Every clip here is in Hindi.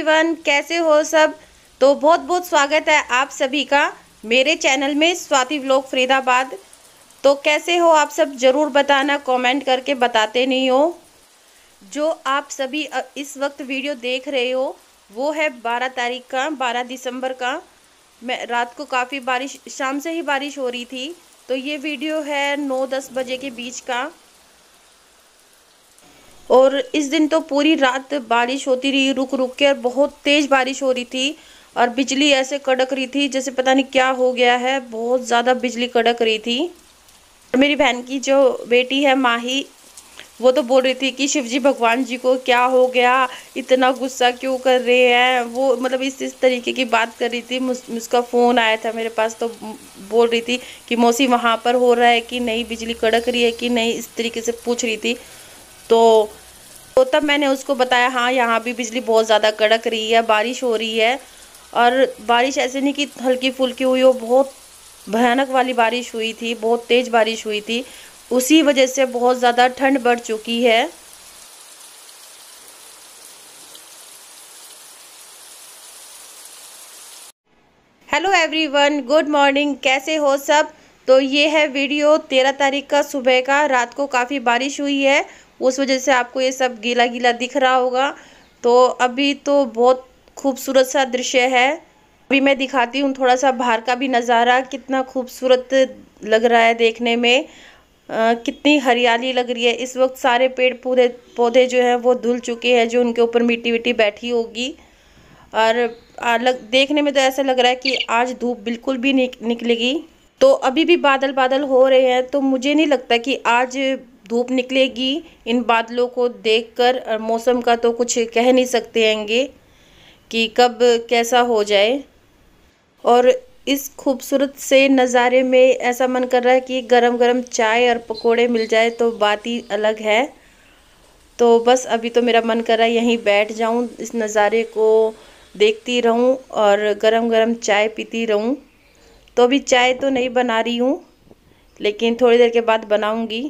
एवरीवन कैसे हो सब तो बहुत बहुत स्वागत है आप सभी का मेरे चैनल में स्वाति ब्लॉग फरीदाबाद तो कैसे हो आप सब ज़रूर बताना कमेंट करके बताते नहीं हो जो आप सभी इस वक्त वीडियो देख रहे हो वो है 12 तारीख का 12 दिसंबर का मैं रात को काफ़ी बारिश शाम से ही बारिश हो रही थी तो ये वीडियो है नौ दस बजे के बीच का और इस दिन तो पूरी रात बारिश होती रही रुक रुक के और बहुत तेज़ बारिश हो रही थी और बिजली ऐसे कड़क रही थी जैसे पता नहीं क्या हो गया है बहुत ज़्यादा बिजली कड़क रही थी और मेरी बहन की जो बेटी है माही वो तो बोल रही थी कि शिवजी भगवान जी को क्या हो गया इतना गुस्सा क्यों कर रहे हैं वो मतलब इस इस तरीके की बात कर रही थी उसका फ़ोन आया था मेरे पास तो बोल रही थी कि मौसी वहाँ पर हो रहा है कि नहीं बिजली कड़क रही है कि नहीं इस तरीके से पूछ रही थी तो तो तब मैंने उसको बताया हाँ यहाँ भी बिजली बहुत ज़्यादा कड़क रही है बारिश हो रही है और बारिश ऐसे नहीं कि हल्की फुल्की हुई हो बहुत भयानक वाली बारिश हुई थी बहुत तेज़ बारिश हुई थी उसी वजह से बहुत ज़्यादा ठंड बढ़ चुकी है हेलो एवरीवन गुड मॉर्निंग कैसे हो सब तो ये है वीडियो तेरह तारीख का सुबह का रात को काफ़ी बारिश हुई है उस वजह से आपको ये सब गीला गीला दिख रहा होगा तो अभी तो बहुत खूबसूरत सा दृश्य है अभी मैं दिखाती हूँ थोड़ा सा बाहर का भी नज़ारा कितना खूबसूरत लग रहा है देखने में आ, कितनी हरियाली लग रही है इस वक्त सारे पेड़ पौधे पौधे जो हैं वो धुल चुके हैं जो उनके ऊपर मिट्टी विट्टी बैठी होगी और लग देखने में तो ऐसा लग रहा है कि आज धूप बिल्कुल भी निक, निकलेगी तो अभी भी बादल बादल हो रहे हैं तो मुझे नहीं लगता कि आज धूप निकलेगी इन बादलों को देखकर मौसम का तो कुछ कह नहीं सकते हैंगे कि कब कैसा हो जाए और इस खूबसूरत से नज़ारे में ऐसा मन कर रहा है कि गरम गरम चाय और पकोड़े मिल जाए तो बात ही अलग है तो बस अभी तो मेरा मन कर रहा है यहीं बैठ जाऊं इस नज़ारे को देखती रहूं और गरम गरम चाय पीती रहूं तो अभी चाय तो नहीं बना रही हूं लेकिन थोड़ी देर के बाद बनाऊंगी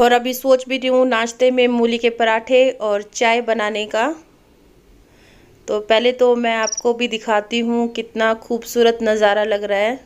और अभी सोच भी रही हूँ नाश्ते में मूली के पराठे और चाय बनाने का तो पहले तो मैं आपको भी दिखाती हूँ कितना खूबसूरत नज़ारा लग रहा है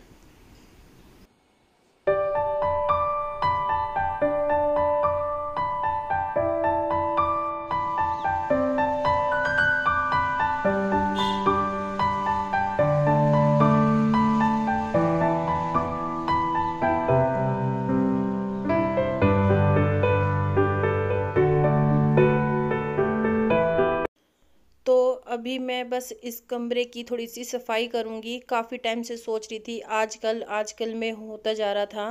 मैं बस इस कमरे की थोड़ी सी सफाई करूँगी काफ़ी टाइम से सोच रही थी आजकल आजकल में होता जा रहा था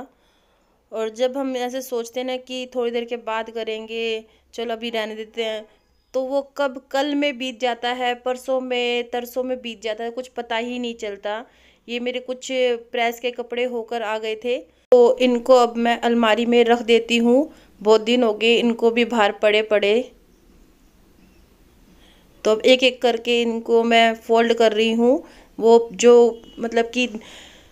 और जब हम ऐसे सोचते हैं ना कि थोड़ी देर के बाद करेंगे चलो अभी रहने देते हैं तो वो कब कल में बीत जाता है परसों में तरसों में बीत जाता है कुछ पता ही नहीं चलता ये मेरे कुछ प्रेस के कपड़े होकर आ गए थे तो इनको अब मैं अलमारी में रख देती हूँ बहुत दिन हो गए इनको भी बाहर पड़े पड़े तो अब एक एक करके इनको मैं फोल्ड कर रही हूँ वो जो मतलब कि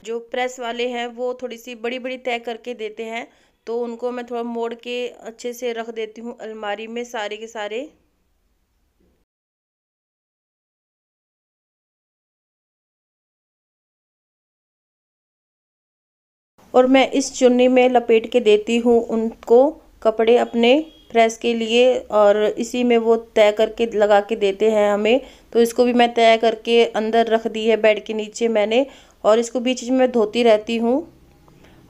जो प्रेस वाले हैं वो थोड़ी सी बड़ी बड़ी तय करके देते हैं तो उनको मैं थोड़ा मोड़ के अच्छे से रख देती हूँ अलमारी में सारे के सारे और मैं इस चुन्नी में लपेट के देती हूँ उनको कपड़े अपने प्रेस के लिए और इसी में वो तय करके लगा के देते हैं हमें तो इसको भी मैं तय करके अंदर रख दी है बेड के नीचे मैंने और इसको बीच में धोती रहती हूँ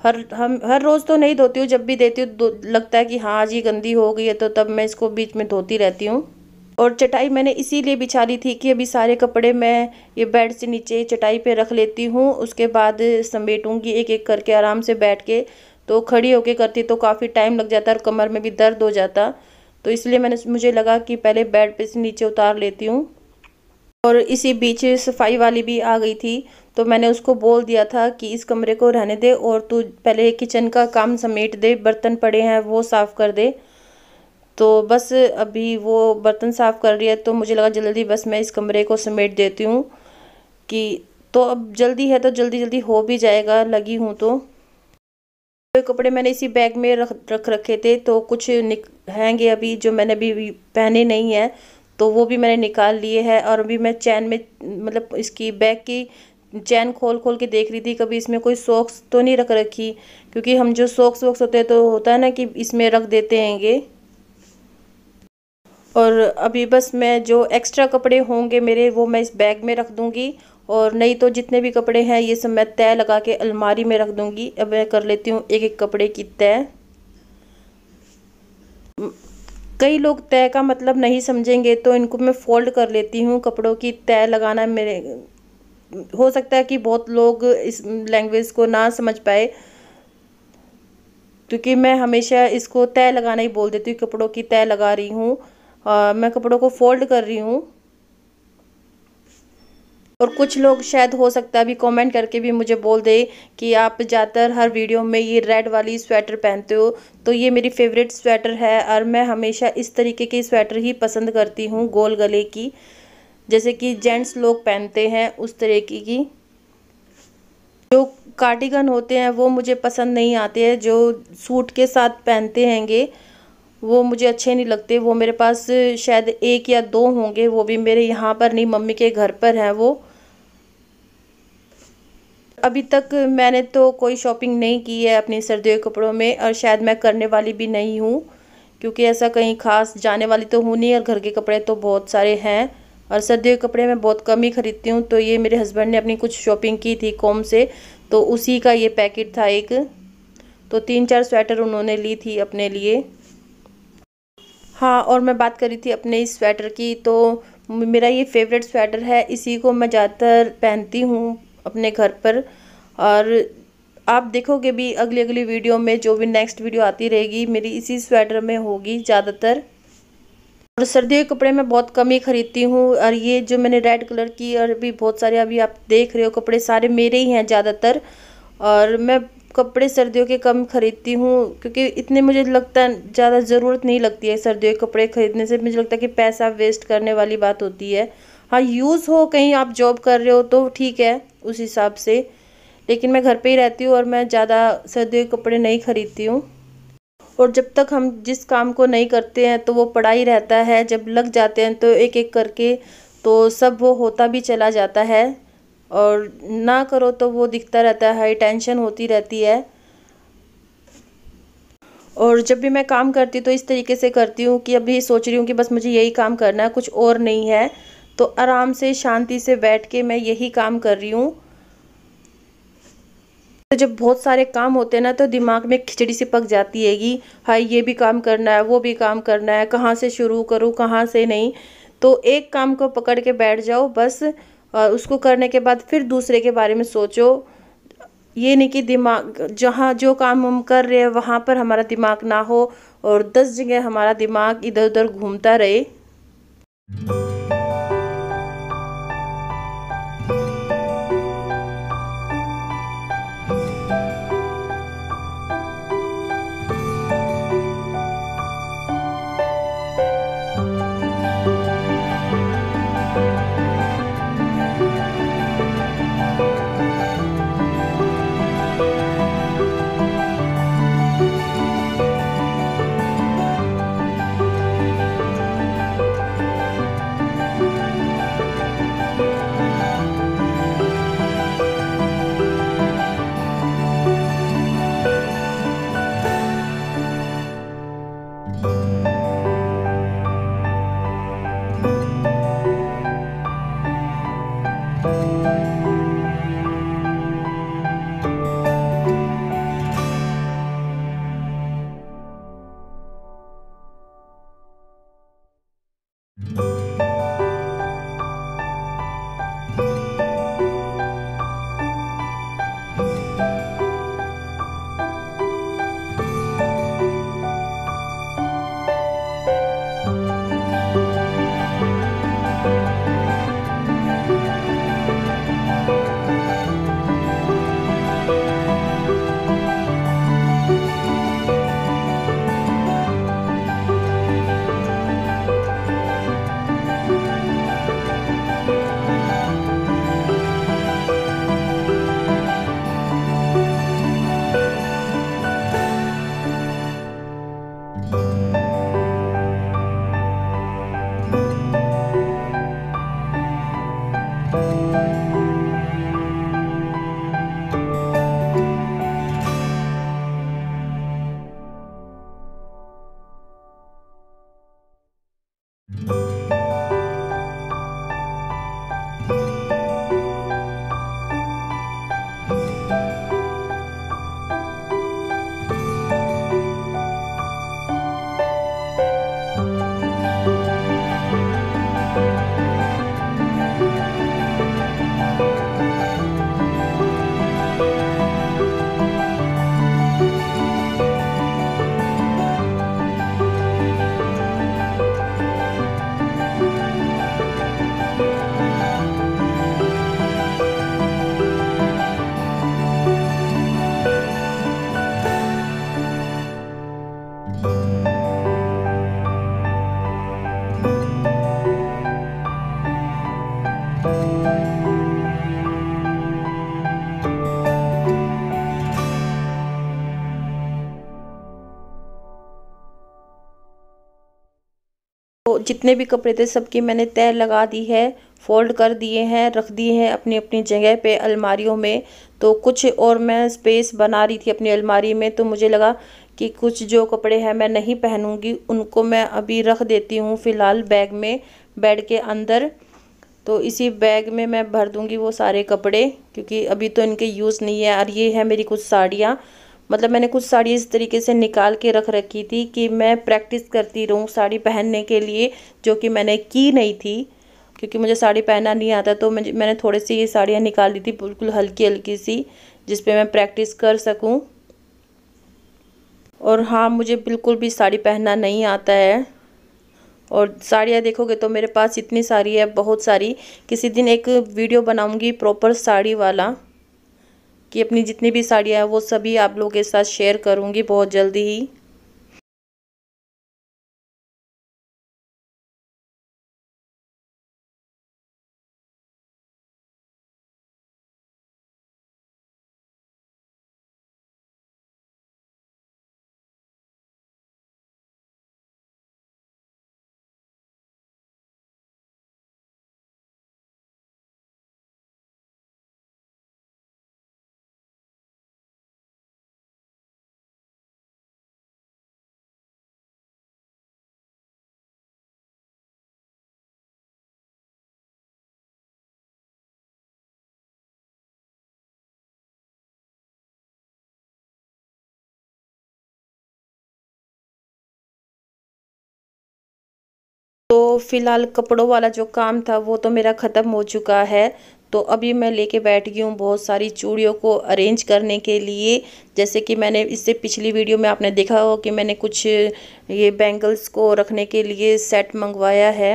हर हम हर रोज़ तो नहीं धोती हूँ जब भी देती हूँ लगता है कि हाँ आज ये गंदी हो गई है तो तब मैं इसको बीच में धोती रहती हूँ और चटाई मैंने इसीलिए बिछा ली थी कि अभी सारे कपड़े मैं ये बेड से नीचे चटाई पे रख लेती हूँ उसके बाद समेटूँगी एक एक करके आराम से बैठ के तो खड़ी होके करती तो काफ़ी टाइम लग जाता और कमर में भी दर्द हो जाता तो इसलिए मैंने मुझे लगा कि पहले बेड पे से नीचे उतार लेती हूँ और इसी बीच सफाई वाली भी आ गई थी तो मैंने उसको बोल दिया था कि इस कमरे को रहने दे और तू पहले किचन का काम समेट दे बर्तन पड़े हैं वो साफ़ कर दे तो बस अभी वो बर्तन साफ़ कर रही है तो मुझे लगा जल्दी बस मैं इस कमरे को समेट देती हूँ कि तो अब जल्दी है तो जल्दी जल्दी हो भी जाएगा लगी हूँ तो कपड़े मैंने इसी बैग में रख रख रखे थे तो कुछ निक हैंगे अभी जो मैंने अभी पहने नहीं हैं तो वो भी मैंने निकाल लिए हैं और अभी मैं चैन में मतलब इसकी बैग की चैन खोल खोल के देख रही थी कभी इसमें कोई सॉक्स तो नहीं रख रखी क्योंकि हम जो सॉक्स वॉक्स होते हैं तो होता है ना कि इसमें रख देते हैंगे और अभी बस मैं जो एक्स्ट्रा कपड़े होंगे मेरे वो मैं इस बैग में रख दूँगी और नहीं तो जितने भी कपड़े हैं ये सब मैं तय लगा के अलमारी में रख दूँगी अब मैं कर लेती हूँ एक एक कपड़े की तय कई लोग तय का मतलब नहीं समझेंगे तो इनको मैं फोल्ड कर लेती हूँ कपड़ों की तय लगाना मेरे हो सकता है कि बहुत लोग इस लैंग्वेज को ना समझ पाए क्योंकि मैं हमेशा इसको तय लगाना ही बोल देती हूँ कपड़ों की तय लगा रही हूँ मैं कपड़ों को फोल्ड कर रही हूँ और कुछ लोग शायद हो सकता है अभी कमेंट करके भी मुझे बोल दे कि आप ज़्यादातर हर वीडियो में ये रेड वाली स्वेटर पहनते हो तो ये मेरी फेवरेट स्वेटर है और मैं हमेशा इस तरीके की स्वेटर ही पसंद करती हूँ गोल गले की जैसे कि जेंट्स लोग पहनते हैं उस तरीके की जो कार्डिगन होते हैं वो मुझे पसंद नहीं आते हैं जो सूट के साथ पहनते हैंगे वो मुझे अच्छे नहीं लगते वो मेरे पास शायद एक या दो होंगे वो भी मेरे यहाँ पर नहीं मम्मी के घर पर हैं वो अभी तक मैंने तो कोई शॉपिंग नहीं की है अपने सर्दियों कपड़ों में और शायद मैं करने वाली भी नहीं हूँ क्योंकि ऐसा कहीं खास जाने वाली तो हूँ नहीं और घर के कपड़े तो बहुत सारे हैं और सर्दियों के कपड़े मैं बहुत कम ही ख़रीदती हूँ तो ये मेरे हस्बैंड ने अपनी कुछ शॉपिंग की थी कॉम से तो उसी का ये पैकेट था एक तो तीन चार स्वेटर उन्होंने ली थी अपने लिए हाँ और मैं बात कर रही थी अपने इस स्वेटर की तो मेरा ये फेवरेट स्वेटर है इसी को मैं ज़्यादातर पहनती हूँ अपने घर पर और आप देखोगे भी अगली अगली वीडियो में जो भी नेक्स्ट वीडियो आती रहेगी मेरी इसी स्वेटर में होगी ज़्यादातर और सर्दियों के कपड़े मैं बहुत कम ही ख़रीदती हूँ और ये जो मैंने रेड कलर की और भी बहुत सारे अभी आप देख रहे हो कपड़े सारे मेरे ही हैं ज़्यादातर और मैं कपड़े सर्दियों के कम ख़रीदती हूँ क्योंकि इतने मुझे लगता है ज़्यादा ज़रूरत नहीं लगती है सर्दियों के कपड़े ख़रीदने से मुझे लगता है कि पैसा वेस्ट करने वाली बात होती है हाँ यूज़ हो कहीं आप जॉब कर रहे हो तो ठीक है उस हिसाब से लेकिन मैं घर पे ही रहती हूँ और मैं ज़्यादा सर्दियों के कपड़े नहीं ख़रीदती हूँ और जब तक हम जिस काम को नहीं करते हैं तो वो पड़ा ही रहता है जब लग जाते हैं तो एक एक करके तो सब वो होता भी चला जाता है और ना करो तो वो दिखता रहता है टेंशन होती रहती है और जब भी मैं काम करती हूँ तो इस तरीके से करती हूँ कि अभी सोच रही हूँ कि बस मुझे यही काम करना है कुछ और नहीं है तो आराम से शांति से बैठ के मैं यही काम कर रही हूँ तो जब बहुत सारे काम होते हैं ना तो दिमाग में खिचड़ी सी पक जाती है कि हाय ये भी काम करना है वो भी काम करना है कहाँ से शुरू करूँ कहाँ से नहीं तो एक काम को पकड़ के बैठ जाओ बस और उसको करने के बाद फिर दूसरे के बारे में सोचो ये नहीं कि दिमाग जहाँ जो काम हम कर रहे हैं वहाँ पर हमारा दिमाग ना हो और दस जगह हमारा दिमाग इधर उधर घूमता रहे Thank you. जितने भी कपड़े थे सबकी मैंने तय लगा दी है फ़ोल्ड कर दिए हैं रख दिए हैं अपनी अपनी जगह पे अलमारियों में तो कुछ और मैं स्पेस बना रही थी अपनी अलमारी में तो मुझे लगा कि कुछ जो कपड़े हैं मैं नहीं पहनूंगी उनको मैं अभी रख देती हूँ फ़िलहाल बैग में बेड के अंदर तो इसी बैग में मैं भर दूँगी वो सारे कपड़े क्योंकि अभी तो इनके यूज़ नहीं है और ये है मेरी कुछ साड़ियाँ मतलब मैंने कुछ साड़ी इस तरीके से निकाल के रख रखी थी कि मैं प्रैक्टिस करती रहूँ साड़ी पहनने के लिए जो कि मैंने की नहीं थी क्योंकि मुझे साड़ी पहनना नहीं आता तो मैंने थोड़ी सी ये साड़ियाँ निकाल दी थी बिल्कुल हल्की हल्की सी जिस पर मैं प्रैक्टिस कर सकूँ और हाँ मुझे बिल्कुल भी साड़ी पहनना नहीं आता है और साड़ियाँ देखोगे तो मेरे पास इतनी सारी है बहुत सारी किसी दिन एक वीडियो बनाऊँगी प्रॉपर साड़ी वाला कि अपनी जितनी भी साड़ियाँ हैं वो सभी आप लोगों के साथ शेयर करूँगी बहुत जल्दी ही तो फ़िलहाल कपड़ों वाला जो काम था वो तो मेरा ख़त्म हो चुका है तो अभी मैं लेके बैठ गई हूँ बहुत सारी चूड़ियों को अरेंज करने के लिए जैसे कि मैंने इससे पिछली वीडियो में आपने देखा हो कि मैंने कुछ ये बैंगल्स को रखने के लिए सेट मंगवाया है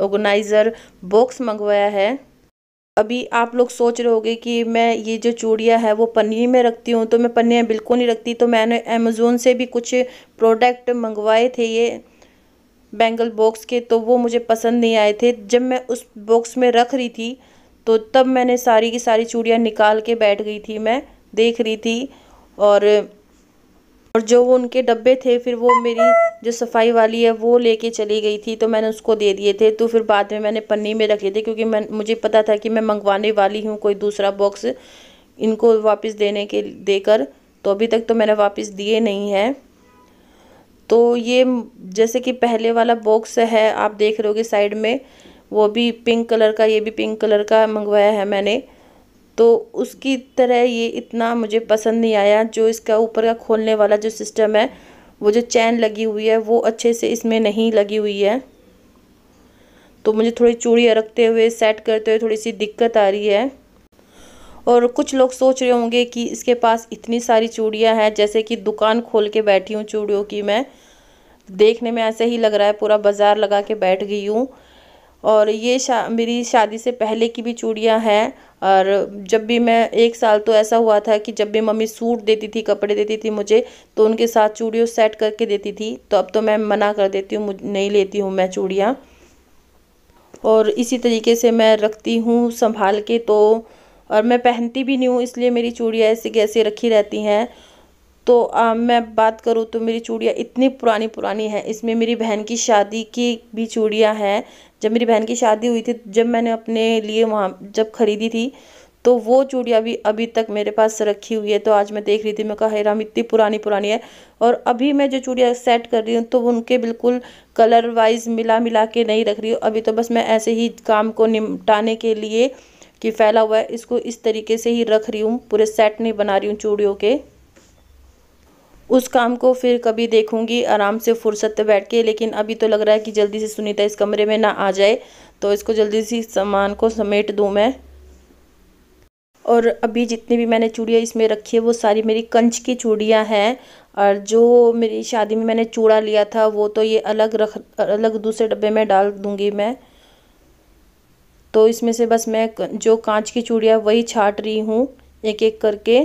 ऑर्गेनाइज़र बॉक्स मंगवाया है अभी आप लोग सोच रहे होगे कि मैं ये जो चूड़ियाँ है वो पन्नी में रखती हूँ तो मैं पन्नियाँ बिल्कुल नहीं रखती तो मैंने अमेज़ोन से भी कुछ प्रोडक्ट मंगवाए थे ये बैंगल बॉक्स के तो वो मुझे पसंद नहीं आए थे जब मैं उस बॉक्स में रख रही थी तो तब मैंने सारी की सारी चूड़ियाँ निकाल के बैठ गई थी मैं देख रही थी और और जो वो उनके डब्बे थे फिर वो मेरी जो सफाई वाली है वो लेके चली गई थी तो मैंने उसको दे दिए थे तो फिर बाद में मैंने पन्नी में रखे थे क्योंकि मैं मुझे पता था कि मैं मंगवाने वाली हूँ कोई दूसरा बॉक्स इनको वापस देने के देकर तो अभी तक तो मैंने वापस दिए नहीं हैं तो ये जैसे कि पहले वाला बॉक्स है आप देख रहे हो साइड में वो भी पिंक कलर का ये भी पिंक कलर का मंगवाया है मैंने तो उसकी तरह ये इतना मुझे पसंद नहीं आया जो इसका ऊपर का खोलने वाला जो सिस्टम है वो जो चैन लगी हुई है वो अच्छे से इसमें नहीं लगी हुई है तो मुझे थोड़ी चूड़ियाँ रखते हुए सेट करते हुए थोड़ी सी दिक्कत आ रही है और कुछ लोग सोच रहे होंगे कि इसके पास इतनी सारी चूड़ियाँ हैं जैसे कि दुकान खोल के बैठी हूँ चूड़ियों की मैं देखने में ऐसे ही लग रहा है पूरा बाज़ार लगा के बैठ गई हूँ और ये शा, मेरी शादी से पहले की भी चूड़ियाँ हैं और जब भी मैं एक साल तो ऐसा हुआ था कि जब भी मम्मी सूट देती थी कपड़े देती थी मुझे तो उनके साथ चूड़ियों सेट करके देती थी तो अब तो मैं मना कर देती हूँ नहीं लेती हूँ मैं चूड़ियाँ और इसी तरीके से मैं रखती हूँ संभाल के तो और मैं पहनती भी नहीं हूँ इसलिए मेरी चूड़ियाँ ऐसी कैसी रखी रहती हैं तो आ, मैं बात करूँ तो मेरी चूड़ियाँ इतनी पुरानी पुरानी हैं इसमें मेरी बहन की शादी की भी चूड़ियाँ हैं जब मेरी बहन की शादी हुई थी जब मैंने अपने लिए वहाँ जब ख़रीदी थी तो वो चूड़िया भी अभी तक मेरे पास रखी हुई है तो आज मैं देख रही थी मैं कहा राम इतनी पुरानी पुरानी है और अभी मैं जो चूड़ियाँ सेट कर रही हूँ तो उनके बिल्कुल कलर वाइज मिला मिला के नहीं रख रही हूँ अभी तो बस मैं ऐसे ही काम को निपटाने के लिए कि फैला हुआ है इसको इस तरीके से ही रख रही हूँ पूरे सेट नहीं बना रही हूँ चूड़ियों के उस काम को फिर कभी देखूंगी आराम से फुर्सत बैठ के लेकिन अभी तो लग रहा है कि जल्दी से सुनीता इस कमरे में ना आ जाए तो इसको जल्दी से सामान को समेट दूँ मैं और अभी जितनी भी मैंने चूड़ियाँ इसमें रखी है वो सारी मेरी कंच की चूड़ियाँ हैं और जो मेरी शादी में मैंने चूड़ा लिया था वो तो ये अलग रख अलग दूसरे डब्बे में डाल दूँगी मैं तो इसमें से बस मैं जो कांच की चूड़ियाँ वही छाट रही हूँ एक एक करके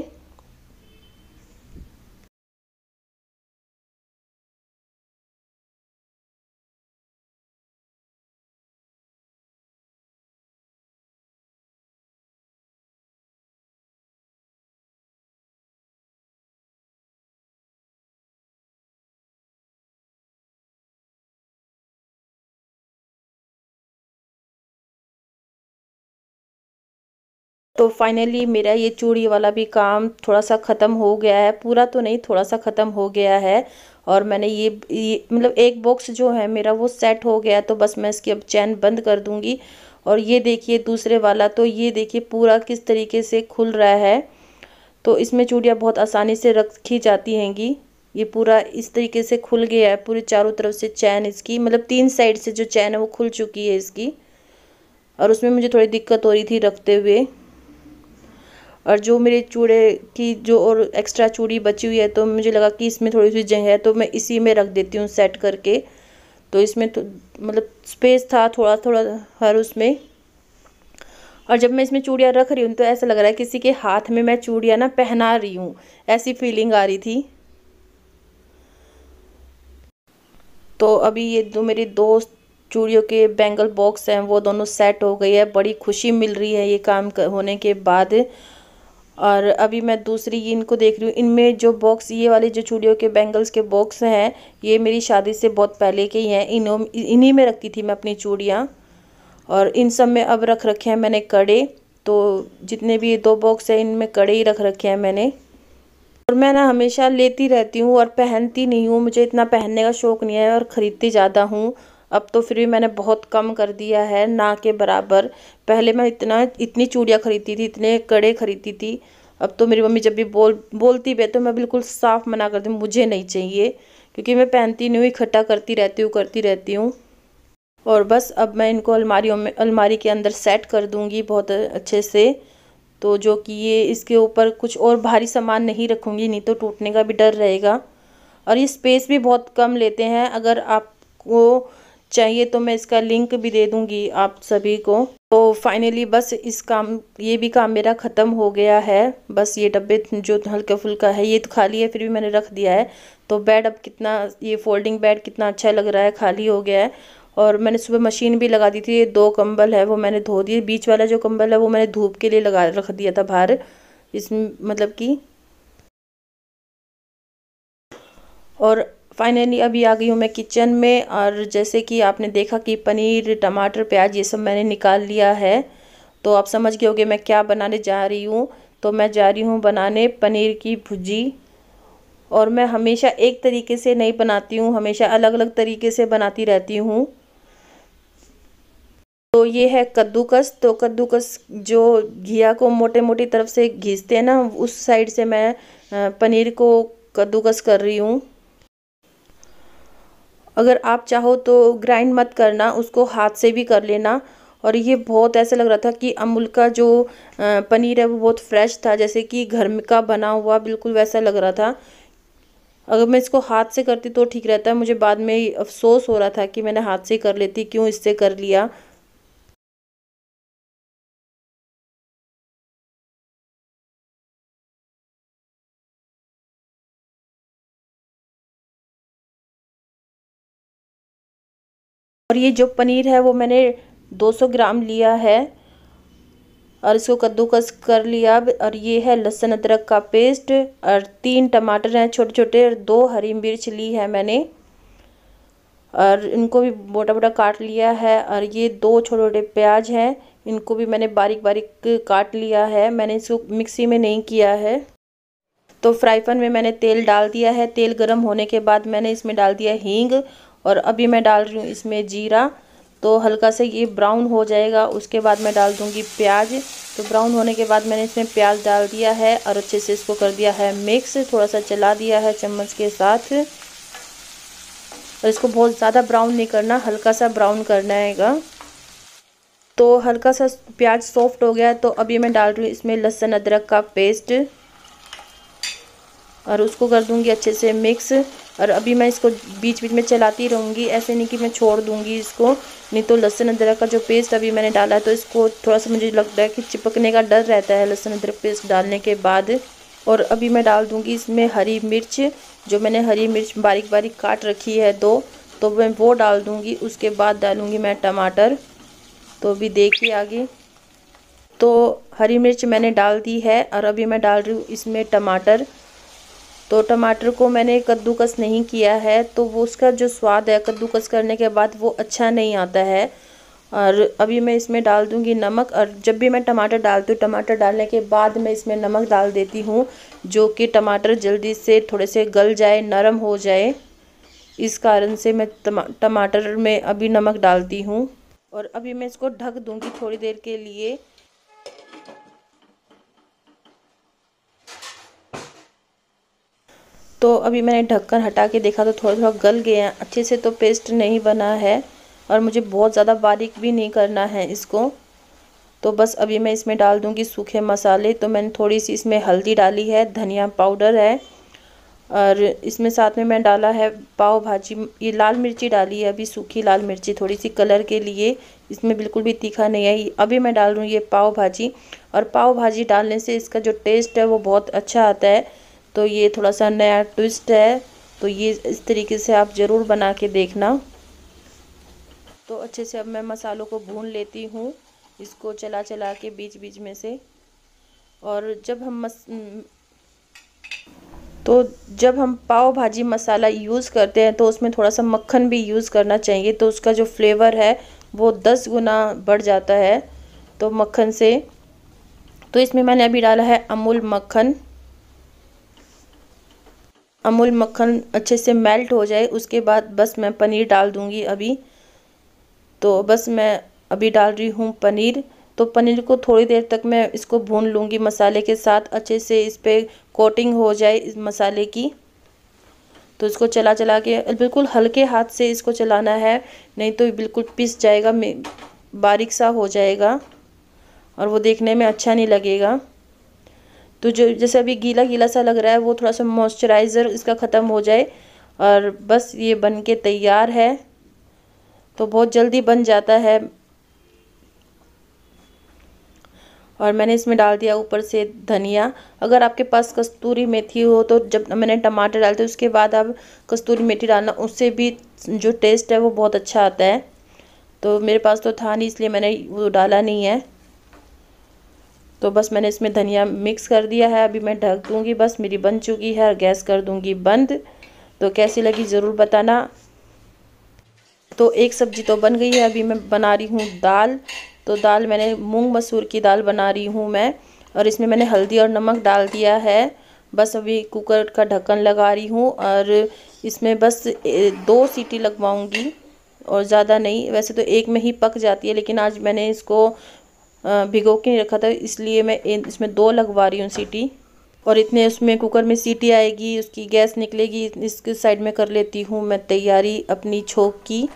तो फाइनली मेरा ये चूड़ी वाला भी काम थोड़ा सा ख़त्म हो गया है पूरा तो नहीं थोड़ा सा ख़त्म हो गया है और मैंने ये, ये मतलब एक बॉक्स जो है मेरा वो सेट हो गया तो बस मैं इसकी अब चैन बंद कर दूँगी और ये देखिए दूसरे वाला तो ये देखिए पूरा किस तरीके से खुल रहा है तो इसमें चूड़ियाँ बहुत आसानी से रखी जाती हैंगी ये पूरा इस तरीके से खुल गया है पूरे चारों तरफ से चैन इसकी मतलब तीन साइड से जो चैन है वो खुल चुकी है इसकी और उसमें मुझे थोड़ी दिक्कत हो रही थी रखते हुए और जो मेरे चूड़े की जो और एक्स्ट्रा चूड़ी बची हुई है तो मुझे लगा कि इसमें थोड़ी सी जगह है तो मैं इसी में रख देती हूँ सेट करके तो इसमें तो, मतलब स्पेस था थोड़ा थोड़ा हर उसमें और जब मैं इसमें चूड़ियाँ रख रही हूँ तो ऐसा लग रहा है किसी के हाथ में मैं चूड़ियाँ ना पहना रही हूँ ऐसी फीलिंग आ रही थी तो अभी ये दो मेरी दोस्त चूड़ियों के बैंगल बॉक्स हैं वो दोनों सेट हो गई है बड़ी खुशी मिल रही है ये काम होने के बाद और अभी मैं दूसरी इनको देख रही हूँ इनमें जो बॉक्स ये वाले जो चूड़ियों के बैंगल्स के बॉक्स हैं ये मेरी शादी से बहुत पहले के ही हैं इन्हों इन्हीं में रखती थी मैं अपनी चूड़ियाँ और इन सब में अब रख रखे हैं मैंने कड़े तो जितने भी ये दो बॉक्स हैं इनमें कड़े ही रख रखे हैं मैंने और मैं ना हमेशा लेती रहती हूँ और पहनती नहीं हूँ मुझे इतना पहनने का शौक़ नहीं है और ख़रीदती ज़्यादा हूँ अब तो फिर भी मैंने बहुत कम कर दिया है ना के बराबर पहले मैं इतना इतनी चूड़ियाँ खरीदती थी इतने कड़े खरीदती थी अब तो मेरी मम्मी जब भी बोल बोलती भी तो मैं बिल्कुल साफ मना करती हूँ मुझे नहीं चाहिए क्योंकि मैं पहनती नहीं हूँ इकट्ठा करती रहती हूँ करती रहती हूँ और बस अब मैं इनको अलमारियों में अलमारी के अंदर सेट कर दूँगी बहुत अच्छे से तो जो कि ये इसके ऊपर कुछ और भारी सामान नहीं रखूँगी नहीं तो टूटने का भी डर रहेगा और ये स्पेस भी बहुत कम लेते हैं अगर आपको चाहिए तो मैं इसका लिंक भी दे दूँगी आप सभी को तो फाइनली बस इस काम ये भी काम मेरा ख़त्म हो गया है बस ये डब्बे जो हल्का फुल्का है ये तो खाली है फिर भी मैंने रख दिया है तो बेड अब कितना ये फोल्डिंग बेड कितना अच्छा लग रहा है खाली हो गया है और मैंने सुबह मशीन भी लगा दी थी ये दो कंबल है वो मैंने धो दिए बीच वाला जो कंबल है वो मैंने धूप के लिए लगा रख दिया था बाहर इस मतलब कि और फाइनली अभी आ गई हूँ मैं किचन में और जैसे कि आपने देखा कि पनीर टमाटर प्याज ये सब मैंने निकाल लिया है तो आप समझ गए होंगे मैं क्या बनाने जा रही हूँ तो मैं जा रही हूँ बनाने पनीर की भुजी और मैं हमेशा एक तरीके से नहीं बनाती हूँ हमेशा अलग अलग तरीके से बनाती रहती हूँ तो ये है कद्दूकस तो कद्दूकस जो घिया को मोटे मोटी तरफ से घीसते हैं ना उस साइड से मैं पनीर को कद्दूकस कर रही हूँ अगर आप चाहो तो ग्राइंड मत करना उसको हाथ से भी कर लेना और ये बहुत ऐसा लग रहा था कि अमूल का जो पनीर है वो बहुत फ्रेश था जैसे कि घर का बना हुआ बिल्कुल वैसा लग रहा था अगर मैं इसको हाथ से करती तो ठीक रहता मुझे बाद में अफसोस हो रहा था कि मैंने हाथ से कर लेती क्यों इससे कर लिया और ये जो पनीर है वो मैंने 200 ग्राम लिया है और इसको कद्दूकस कर लिया और ये है लहसुन अदरक का पेस्ट और तीन टमाटर हैं छोटे छोटे और दो हरी मिर्च ली है मैंने और इनको भी मोटा मोटा काट लिया है और ये दो छोटे छोटे प्याज हैं इनको भी मैंने बारीक बारीक काट लिया है मैंने इसको मिक्सी में नहीं किया है तो फ्राई पैन में मैंने तेल डाल दिया है तेल गर्म होने के बाद मैंने इसमें डाल दिया हींग और अभी मैं डाल रही हूँ इसमें जीरा तो हल्का से ये ब्राउन हो जाएगा उसके बाद मैं डाल दूँगी प्याज तो ब्राउन होने के बाद मैंने इसमें प्याज डाल दिया है और अच्छे से इसको कर दिया है मिक्स थोड़ा सा चला दिया है चम्मच के साथ और इसको बहुत ज़्यादा ब्राउन नहीं करना हल्का सा ब्राउन करना हैगा तो हल्का सा प्याज सॉफ्ट हो गया तो अभी मैं डाल रही हूँ इसमें लहसुन अदरक का पेस्ट और उसको कर दूँगी अच्छे से मिक्स और अभी मैं इसको बीच बीच में चलाती रहूँगी ऐसे नहीं कि मैं छोड़ दूँगी इसको नहीं तो लहसुन अदरक का जो पेस्ट अभी मैंने डाला है तो इसको थोड़ा सा मुझे लगता है कि चिपकने का डर रहता है लहसुन अदरक पेस्ट डालने के बाद और अभी मैं डाल दूँगी इसमें हरी मिर्च जो मैंने हरी मिर्च बारीक बारीक काट रखी है दो तो मैं वो डाल दूँगी उसके बाद डालूँगी मैं टमाटर तो अभी देखिए आगे तो हरी मिर्च मैंने डाल दी है और अभी मैं डाल रही हूँ इसमें टमाटर तो टमाटर को मैंने कद्दूकस नहीं किया है तो वो उसका जो स्वाद है कद्दूकस करने के बाद वो अच्छा नहीं आता है और अभी मैं इसमें डाल दूंगी नमक और जब भी मैं टमाटर डालती हूँ टमाटर डालने के बाद मैं इसमें नमक डाल देती हूँ जो कि टमाटर जल्दी से थोड़े से गल जाए नरम हो जाए इस कारण से मैं टमाटर में अभी नमक डालती हूँ और अभी मैं इसको ढक दूँगी थोड़ी देर के लिए तो अभी मैंने ढक्कन हटा के देखा तो थोड़ा थोड़ा गल गए हैं अच्छे से तो पेस्ट नहीं बना है और मुझे बहुत ज़्यादा बारीक भी नहीं करना है इसको तो बस अभी मैं इसमें डाल दूँगी सूखे मसाले तो मैंने थोड़ी सी इसमें हल्दी डाली है धनिया पाउडर है और इसमें साथ में मैं डाला है पाव भाजी ये लाल मिर्ची डाली है अभी सूखी लाल मिर्ची थोड़ी सी कलर के लिए इसमें बिल्कुल भी तीखा नहीं है अभी मैं डाल रही हूँ ये पाव भाजी और पाव भाजी डालने से इसका जो टेस्ट है वो बहुत अच्छा आता है तो ये थोड़ा सा नया ट्विस्ट है तो ये इस तरीके से आप ज़रूर बना के देखना तो अच्छे से अब मैं मसालों को भून लेती हूँ इसको चला चला के बीच बीच में से और जब हम मस तो जब हम पाव भाजी मसाला यूज़ करते हैं तो उसमें थोड़ा सा मक्खन भी यूज़ करना चाहिए तो उसका जो फ्लेवर है वो दस गुना बढ़ जाता है तो मक्खन से तो इसमें मैंने अभी डाला है अमूल मक्खन अमूल मक्खन अच्छे से मेल्ट हो जाए उसके बाद बस मैं पनीर डाल दूँगी अभी तो बस मैं अभी डाल रही हूँ पनीर तो पनीर को थोड़ी देर तक मैं इसको भून लूँगी मसाले के साथ अच्छे से इस पर कोटिंग हो जाए इस मसाले की तो इसको चला चला के बिल्कुल हल्के हाथ से इसको चलाना है नहीं तो बिल्कुल पिस जाएगा बारीक सा हो जाएगा और वो देखने में अच्छा नहीं लगेगा तो जो जैसे अभी गीला गीला सा लग रहा है वो थोड़ा सा मॉइस्चराइज़र इसका ख़त्म हो जाए और बस ये बन के तैयार है तो बहुत जल्दी बन जाता है और मैंने इसमें डाल दिया ऊपर से धनिया अगर आपके पास कस्तूरी मेथी हो तो जब मैंने टमाटर डालते उसके बाद आप कस्तूरी मेथी डालना उससे भी जो टेस्ट है वो बहुत अच्छा आता है तो मेरे पास तो था नहीं इसलिए मैंने वो डाला नहीं है तो बस मैंने इसमें धनिया मिक्स कर दिया है अभी मैं ढक दूँगी बस मेरी बन चुकी है और गैस कर दूँगी बंद तो कैसी लगी ज़रूर बताना तो एक सब्ज़ी तो बन गई है अभी मैं बना रही हूँ दाल तो दाल मैंने मूंग मसूर की दाल बना रही हूँ मैं और इसमें मैंने हल्दी और नमक डाल दिया है बस अभी कुकर का ढक्कन लगा रही हूँ और इसमें बस दो सीटी लगवाऊँगी और ज़्यादा नहीं वैसे तो एक में ही पक जाती है लेकिन आज मैंने इसको भिगो के नहीं रखा था इसलिए मैं इसमें दो लगवा रही हूँ सीटी और इतने उसमें कुकर में सीटी आएगी उसकी गैस निकलेगी इसके साइड में कर लेती हूँ मैं तैयारी अपनी छोंक की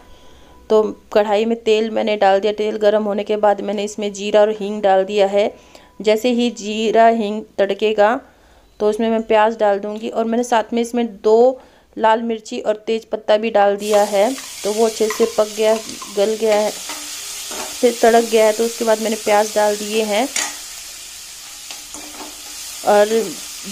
तो कढ़ाई में तेल मैंने डाल दिया तेल गर्म होने के बाद मैंने इसमें जीरा और हींग डाल दिया है जैसे ही जीरा हींग तड़केगा तो उसमें मैं प्याज डाल दूँगी और मैंने साथ में इसमें दो लाल मिर्ची और तेज़ पत्ता भी डाल दिया है तो वो अच्छे से पक गया गल गया है से तड़क गया है तो उसके बाद मैंने प्याज डाल दिए हैं और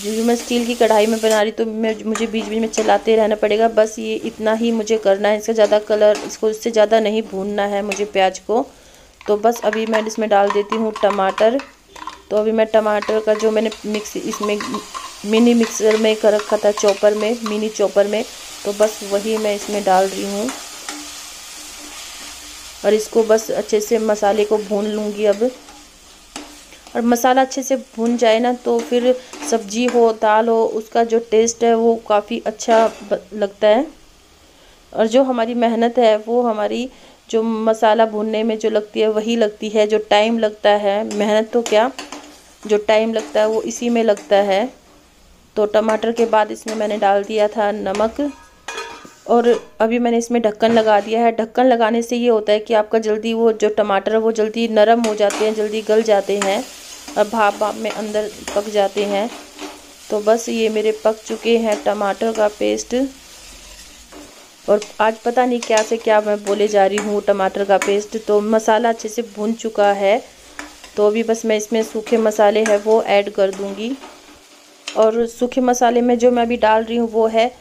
जो मैं स्टील की कढ़ाई में बना रही तो मैं मुझे बीच बीच में चलाते रहना पड़ेगा बस ये इतना ही मुझे करना है इसका ज़्यादा कलर इसको इससे ज़्यादा नहीं भूनना है मुझे प्याज को तो बस अभी मैं इसमें डाल देती हूँ टमाटर तो अभी मैं टमाटर का जो मैंने मिक्स इसमें मिनी मिक्सर में कर रखा था चॉपर में मिनी चॉपर में तो बस वही मैं इसमें डाल रही हूँ और इसको बस अच्छे से मसाले को भून लूँगी अब और मसाला अच्छे से भून जाए ना तो फिर सब्जी हो दाल हो उसका जो टेस्ट है वो काफ़ी अच्छा लगता है और जो हमारी मेहनत है वो हमारी जो मसाला भूनने में जो लगती है वही लगती है जो टाइम लगता है मेहनत तो क्या जो टाइम लगता है वो इसी में लगता है तो टमाटर के बाद इसमें मैंने डाल दिया था नमक और अभी मैंने इसमें ढक्कन लगा दिया है ढक्कन लगाने से ये होता है कि आपका जल्दी वो जो टमाटर है वो जल्दी नरम हो जाते हैं जल्दी गल जाते हैं और भाप भाप में अंदर पक जाते हैं तो बस ये मेरे पक चुके हैं टमाटर का पेस्ट और आज पता नहीं क्या से क्या मैं बोले जा रही हूँ टमाटर का पेस्ट तो मसाला अच्छे से भुन चुका है तो अभी बस मैं इसमें सूखे मसाले हैं वो ऐड कर दूँगी और सूखे मसाले में जो मैं अभी डाल रही हूँ वो है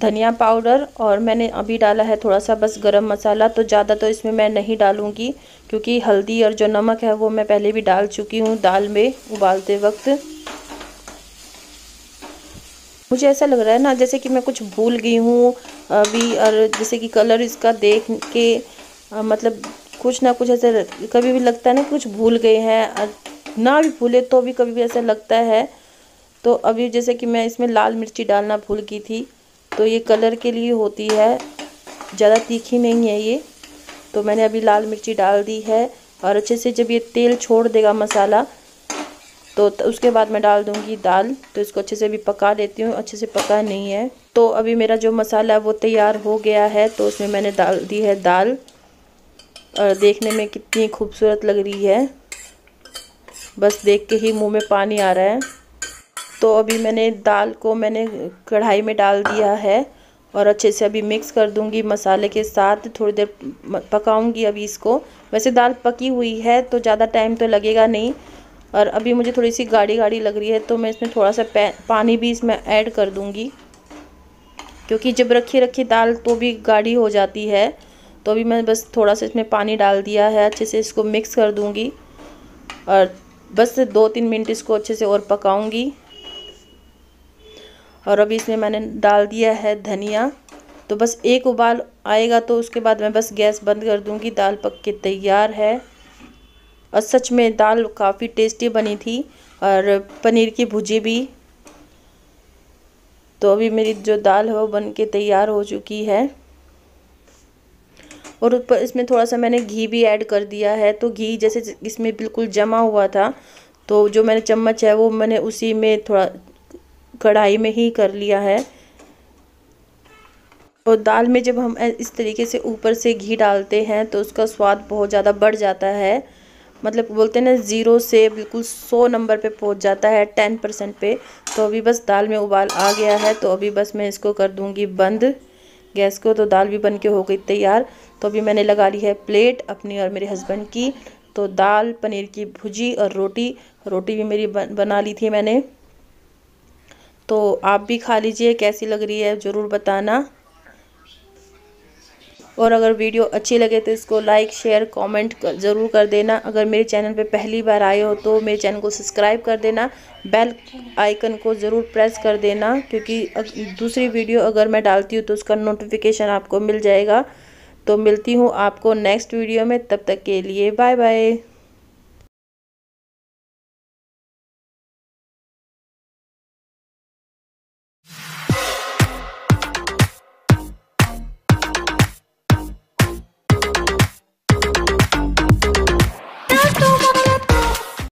धनिया पाउडर और मैंने अभी डाला है थोड़ा सा बस गरम मसाला तो ज़्यादा तो इसमें मैं नहीं डालूँगी क्योंकि हल्दी और जो नमक है वो मैं पहले भी डाल चुकी हूँ दाल में उबालते वक्त मुझे ऐसा लग रहा है ना जैसे कि मैं कुछ भूल गई हूँ अभी और जैसे कि कलर इसका देख के आ, मतलब कुछ ना कुछ ऐसे कभी भी लगता है ना कुछ भूल गए हैं ना भी भूले तो भी कभी भी ऐसा लगता है तो अभी जैसे कि मैं इसमें लाल मिर्ची डालना भूल गई थी तो ये कलर के लिए होती है ज़्यादा तीखी नहीं है ये तो मैंने अभी लाल मिर्ची डाल दी है और अच्छे से जब ये तेल छोड़ देगा मसाला तो उसके बाद मैं डाल दूंगी दाल तो इसको अच्छे से भी पका लेती हूँ अच्छे से पका नहीं है तो अभी मेरा जो मसाला है वो तैयार हो गया है तो उसमें मैंने डाल दी है दाल और देखने में कितनी खूबसूरत लग रही है बस देख के ही मुंह में पानी आ रहा है तो अभी मैंने दाल को मैंने कढ़ाई में डाल दिया है और अच्छे से अभी मिक्स कर दूंगी मसाले के साथ थोड़ी देर पकाऊंगी अभी इसको वैसे दाल पकी हुई है तो ज़्यादा टाइम तो लगेगा नहीं और अभी मुझे थोड़ी सी गाढ़ी गाढ़ी लग रही है तो मैं इसमें थोड़ा सा पानी भी इसमें ऐड कर दूंगी क्योंकि जब रखी रखी दाल तो भी गाढ़ी हो जाती है तो अभी मैं बस थोड़ा सा इसमें पानी डाल दिया है अच्छे से इसको मिक्स कर दूँगी और बस दो तीन मिनट इसको अच्छे से और पकाऊँगी और अभी इसमें मैंने डाल दिया है धनिया तो बस एक उबाल आएगा तो उसके बाद मैं बस गैस बंद कर दूंगी दाल पक के तैयार है और सच में दाल काफ़ी टेस्टी बनी थी और पनीर की भुजी भी तो अभी मेरी जो दाल है वो बन के तैयार हो चुकी है और ऊपर इसमें थोड़ा सा मैंने घी भी ऐड कर दिया है तो घी जैसे इसमें बिल्कुल जमा हुआ था तो जो मैंने चम्मच है वो मैंने उसी में थोड़ा कढ़ाई में ही कर लिया है और दाल में जब हम इस तरीके से ऊपर से घी डालते हैं तो उसका स्वाद बहुत ज़्यादा बढ़ जाता है मतलब बोलते हैं ना ज़ीरो से बिल्कुल सौ नंबर पे पहुंच जाता है टेन परसेंट पे तो अभी बस दाल में उबाल आ गया है तो अभी बस मैं इसको कर दूंगी बंद गैस को तो दाल भी बन के हो गई तैयार तो अभी मैंने लगा ली है प्लेट अपनी और मेरे हस्बैंड की तो दाल पनीर की भुजी और रोटी रोटी भी मेरी बन बना ली थी मैंने तो आप भी खा लीजिए कैसी लग रही है ज़रूर बताना और अगर वीडियो अच्छी लगे तो इसको लाइक शेयर कमेंट कर, ज़रूर कर देना अगर मेरे चैनल पे पहली बार आए हो तो मेरे चैनल को सब्सक्राइब कर देना बेल आइकन को ज़रूर प्रेस कर देना क्योंकि दूसरी वीडियो अगर मैं डालती हूँ तो उसका नोटिफिकेशन आपको मिल जाएगा तो मिलती हूँ आपको नेक्स्ट वीडियो में तब तक के लिए बाय बाय